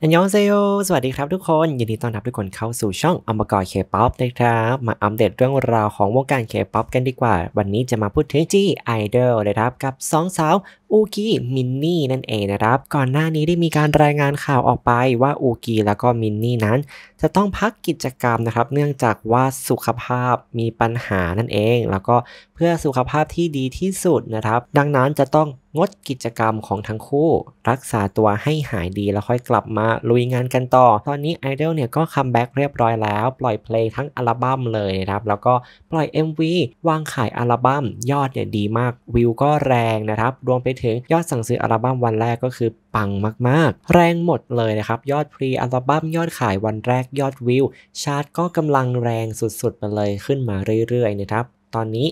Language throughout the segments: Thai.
อันยองเซโยสวัสดีครับทุกคน ยินดีต้อนรับทุกคนเข้าสู่ช่องอมบกอเคป๊อปนะครับ มาอัปเดตเรื่องราวของวงการเคป๊อปกันดีกว่า วันนี้จะมาพูดถึงจีไอดอลนะครับกับสองสาวอูกีมินนี่นั่นเองนะครับ ก่อนหน้านี้ได้มีการรายงานข่าวออกไปว่าอูกีแล้วก็มินนี่นั้นจะต้องพักกิจกรรมนะครับ เนื่องจากว่าสุขภาพมีปัญหานั่นเอง แล้วก็เพื่อสุขภาพที่ดีที่สุดนะครับ ดังนั้นจะต้องงดกิจกรรมของทั้งคู่ รักษาตัวให้หายดีแล้วค่อยกลับมาลุยงานกันต่อ ตอนนี้ไอดอลเนี่ยก็คัมแบ็กเรียบร้อยแล้ว ปล่อยเพลงทั้งอัลบั้มเลยนะครับแล้วก็ปล่อย MV วางขายอัลบั้มยอดเนี่ยดีมากวิวก็แรงนะครับรวมไปถึงยอดสั่งซื้ออัลบั้มวันแรกก็คือปังมากๆ แรงหมดเลยนะครับยอดพรีอัลบั้มยอดขายวันแรกยอดวิวชาร์ตก็กำลังแรงสุดๆไปเลยขึ้นมาเรื่อยๆนะครับตอนนี้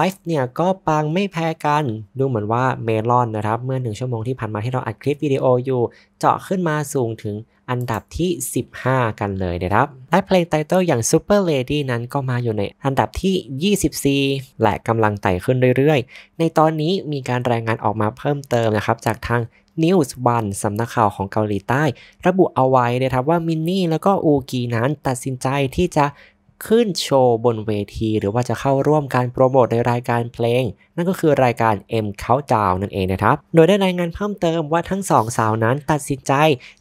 ายฟ์เนี่ยก็ปังไม่แพ้กันดูเหมือนว่าเมลอนนะครับ เมื่อ 1 ชั่วโมงที่ผ่านมาที่เราอัดคลิปวิดีโออยู่ เจาะขึ้นมาสูงถึงอันดับที่ 15 กันเลยนะครับและเพลงไตเติลอย่าง Super Lady นั้นก็มาอยู่ในอันดับที่ 24 และกำลังไต่ขึ้นเรื่อยๆ ในตอนนี้มีการรายงานออกมาเพิ่มเติมนะครับจากทาง News วันสำนักข่าวของเกาหลีใต้ ระบุเอาไว้นะครับว่ามินนี่แล้วก็อูกีนั้นตัดสินใจที่จะขึ้นโชว์บนเวทีหรือว่าจะเข้าร่วมการโปรโมทในรายการเพลง นั่นก็คือรายการ M Countdown นั่นเองนะครับ โดยได้รายงานเพิ่มเติมว่าทั้งสองสาวนั้นตัดสินใจ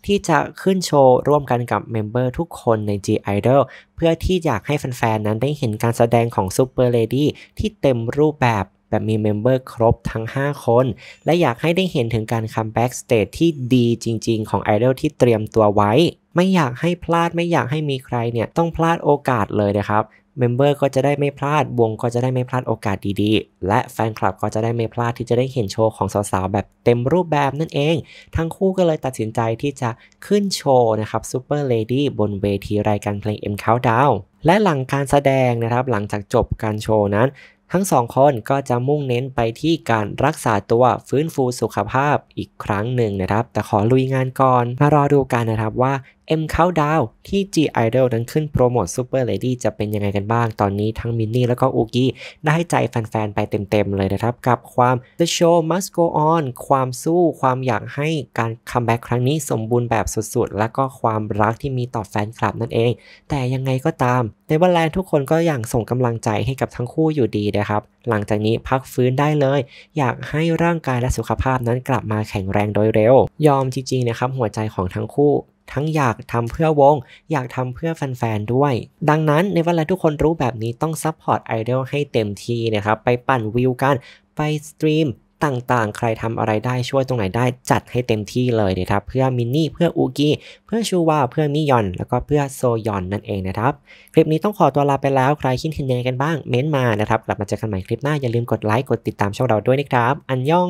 ที่จะขึ้นโชว์ร่วมกันกับเมมเบอร์ทุกคนใน G Idol เพื่อที่อยากให้แฟนๆนั้นได้เห็นการแสดงของซูเปอร์เลดี้ที่เต็มรูปแบบแบบมีเมมเบอร์ครบทั้ง 5 คน และอยากให้ได้เห็นถึงการคัมแบ็กสเตจที่ดีจริงๆ ของไอดอลที่เตรียมตัวไว้ ไม่อยากให้พลาดไม่อยากให้มีใครเนี่ยต้องพลาดโอกาสเลยนะครับเมมเบอร์ก็จะได้ไม่พลาดวงก็จะได้ไม่พลาดโอกาสดีๆ และแฟนคลับก็จะได้ไม่พลาดที่จะได้เห็นโชว์ของสาวๆแบบเต็มรูปแบบนั่นเองทั้งคู่ก็เลยตัดสินใจที่จะขึ้นโชว์นะครับซูเปอร์เลดี้บนเวทีรายการเพลง M Countdown และหลังการแสดงนะครับ หลังจากจบการโชว์นั้นทั้งสองคนก็จะมุ่งเน้นไปที่การรักษาตัวฟื้นฟูสุขภาพอีกครั้งหนึ่งนะครับ แต่ขอลุยงานก่อน มารอดูกันนะครับว่า M Countdown ที่ G Idol นั้นขึ้นโปรโมท Super Lady จะเป็นยังไงกันบ้าง ตอนนี้ทั้งมินนี่แล้วก็อูกี้ได้ใจแฟนๆไปเต็มๆเลยนะครับ กับความ The Show Must Go On ความสู้ ความอยากให้การคัมแบ็กครั้งนี้สมบูรณ์แบบสุดๆ และก็ความรักที่มีต่อแฟนคลับนั่นเอง แต่ยังไงก็ตามในวันแรกทุกคนก็อย่างส่งกำลังใจให้กับทั้งคู่อยู่ดีนะครับ หลังจากนี้พักฟื้นได้เลย อยากให้ร่างกายและสุขภาพนั้นกลับมาแข็งแรงโดยเร็ว ยอมจริงๆนะครับหัวใจของทั้งคู่ทั้งอยากทำเพื่อวง อยากทำเพื่อแฟนๆด้วย ดังนั้นในวันแรกทุกคนรู้แบบนี้ต้องซัพพอร์ตไอดอลให้เต็มที่นะครับไปปั่นวิวกันไปสตรีมต่างๆ ใครทำอะไรได้ช่วยตรงไหนได้จัดให้เต็มที่เลยนะครับเพื่อมินนี่เพื่ออูกี้เพื่อชูวาเพื่อมิยอนแล้วก็เพื่อโซยอนนั่นเองนะครับ คลิปนี้ต้องขอตัวลาไปแล้ว ใครคิดเห็นยังไงกันบ้างเม้นมานะครับกลับมาเจอกันใหม่คลิปหน้าอย่าลืมกดไลค์กดติดตามช่องเราด้วยนะครับ อันยอง